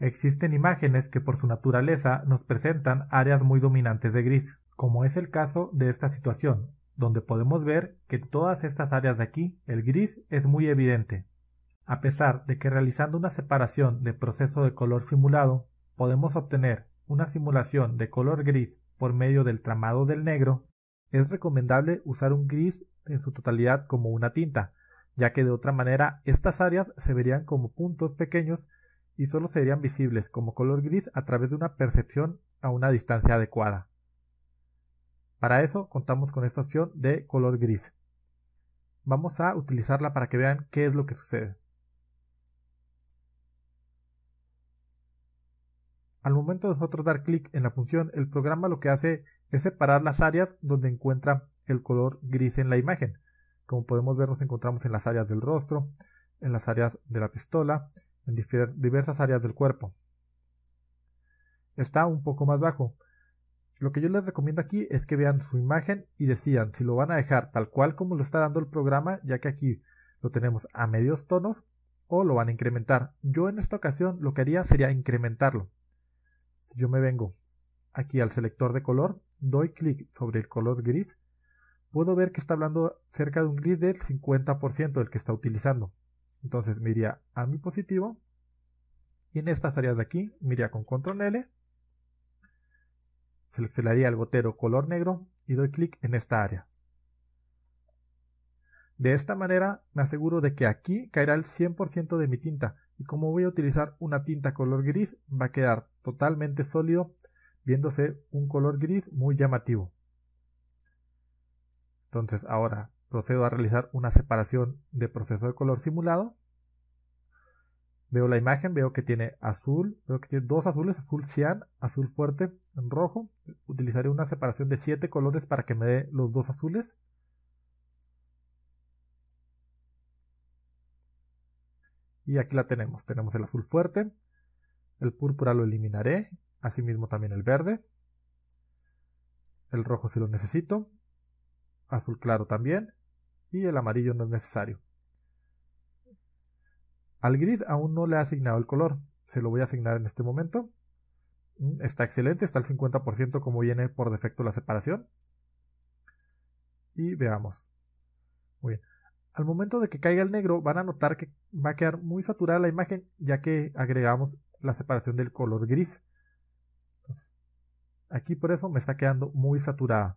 Existen imágenes que por su naturaleza nos presentan áreas muy dominantes de gris, como es el caso de esta situación, donde podemos ver que en todas estas áreas de aquí el gris es muy evidente. A pesar de que realizando una separación de proceso de color simulado, podemos obtener una simulación de color gris por medio del tramado del negro, es recomendable usar un gris en su totalidad como una tinta, ya que de otra manera estas áreas se verían como puntos pequeños y solo serían visibles como color gris a través de una percepción a una distancia adecuada. Para eso contamos con esta opción de color gris. Vamos a utilizarla para que vean qué es lo que sucede. Al momento de nosotros dar clic en la función, el programa lo que hace es separar las áreas donde encuentra el color gris en la imagen. Como podemos ver, nos encontramos en las áreas del rostro, en las áreas de la pistola, en diversas áreas del cuerpo. Está un poco más bajo. Lo que yo les recomiendo aquí es que vean su imagen y decidan si lo van a dejar tal cual como lo está dando el programa, ya que aquí lo tenemos a medios tonos, o lo van a incrementar. Yo en esta ocasión lo que haría sería incrementarlo. Si yo me vengo aquí al selector de color, doy clic sobre el color gris, puedo ver que está hablando cerca de un gris del 50% del que está utilizando. Entonces me a mi positivo. Y en estas áreas de aquí, me con control L. Seleccionaría el gotero color negro y doy clic en esta área. De esta manera me aseguro de que aquí caerá el 100% de mi tinta y como voy a utilizar una tinta color gris va a quedar totalmente sólido viéndose un color gris muy llamativo. Entonces ahora procedo a realizar una separación de proceso de color simulado. Veo la imagen, veo que tiene azul, veo que tiene dos azules, azul cian, azul fuerte en rojo. Utilizaré una separación de siete colores para que me dé los dos azules. Y aquí la tenemos. Tenemos el azul fuerte. El púrpura lo eliminaré. Asimismo también el verde. El rojo si lo necesito. Azul claro también y el amarillo no es necesario. Al gris aún no le ha asignado el color, se lo voy a asignar en este momento. Mm, está excelente, está al 50% como viene por defecto la separación. Y veamos. Muy bien. Al momento de que caiga el negro van a notar que va a quedar muy saturada la imagen ya que agregamos la separación del color gris. aquí por eso me está quedando muy saturada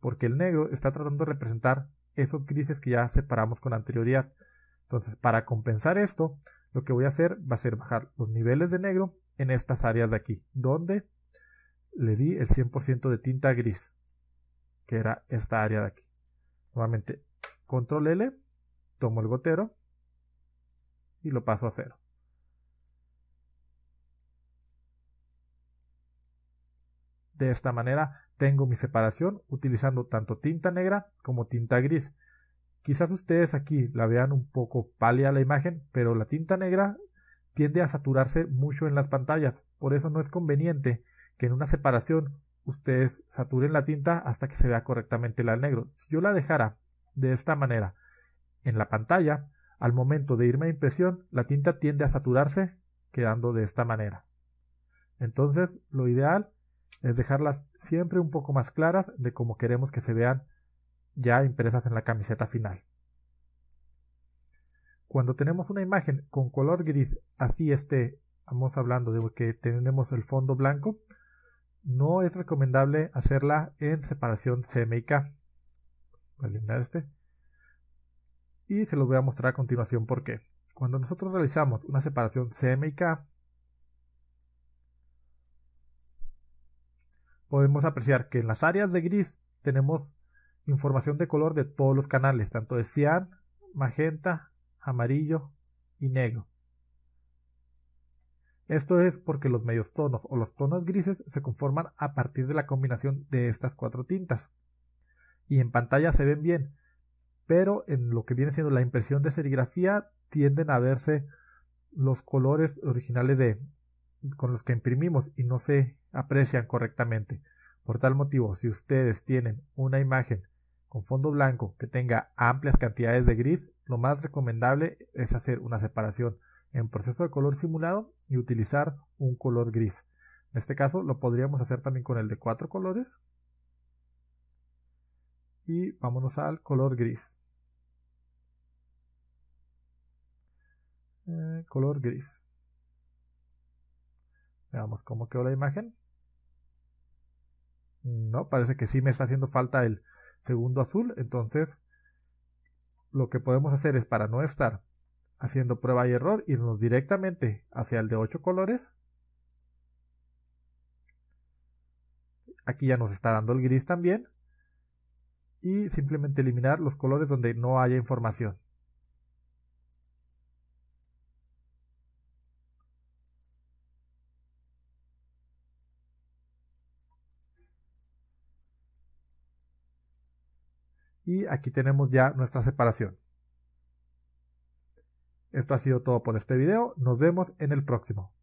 porque el negro está tratando de representar esos grises que ya separamos con anterioridad. Entonces, para compensar esto, lo que voy a hacer va a ser bajar los niveles de negro en estas áreas de aquí, donde le di el 100% de tinta gris, que era esta área de aquí. Nuevamente, control L, tomo el gotero y lo paso a cero. De esta manera tengo mi separación utilizando tanto tinta negra como tinta gris. Quizás ustedes aquí la vean un poco pálida la imagen, pero la tinta negra tiende a saturarse mucho en las pantallas, por eso no es conveniente que en una separación ustedes saturen la tinta hasta que se vea correctamente la negro. Si yo la dejara de esta manera en la pantalla, al momento de irme a impresión, la tinta tiende a saturarse quedando de esta manera. Entonces, lo ideal es dejarlas siempre un poco más claras de cómo queremos que se vean ya impresas en la camiseta final. Cuando tenemos una imagen con color gris, así este, vamos hablando de que tenemos el fondo blanco, no es recomendable hacerla en separación CMYK. Voy a eliminar este. Y se los voy a mostrar a continuación por qué. Cuando nosotros realizamos una separación CMYK, podemos apreciar que en las áreas de gris tenemos información de color de todos los canales, tanto de cian, magenta, amarillo y negro. Esto es porque los medios tonos o los tonos grises se conforman a partir de la combinación de estas cuatro tintas. Y en pantalla se ven bien, pero en lo que viene siendo la impresión de serigrafía tienden a verse los colores originales de, con los que imprimimos y no se aprecian correctamente. Por tal motivo, si ustedes tienen una imagen con fondo blanco que tenga amplias cantidades de gris, lo más recomendable es hacer una separación en proceso de color simulado y utilizar un color gris. En este caso lo podríamos hacer también con el de cuatro colores. Y vámonos al color gris. Eh, color gris. Veamos cómo quedó la imagen. No, parece que sí me está haciendo falta el segundo azul. Entonces, lo que podemos hacer es para no estar haciendo prueba y error, irnos directamente hacia el de 8 colores. Aquí ya nos está dando el gris también. Y simplemente eliminar los colores donde no haya información. Y aquí tenemos ya nuestra separación. Esto ha sido todo por este video. Nos vemos en el próximo.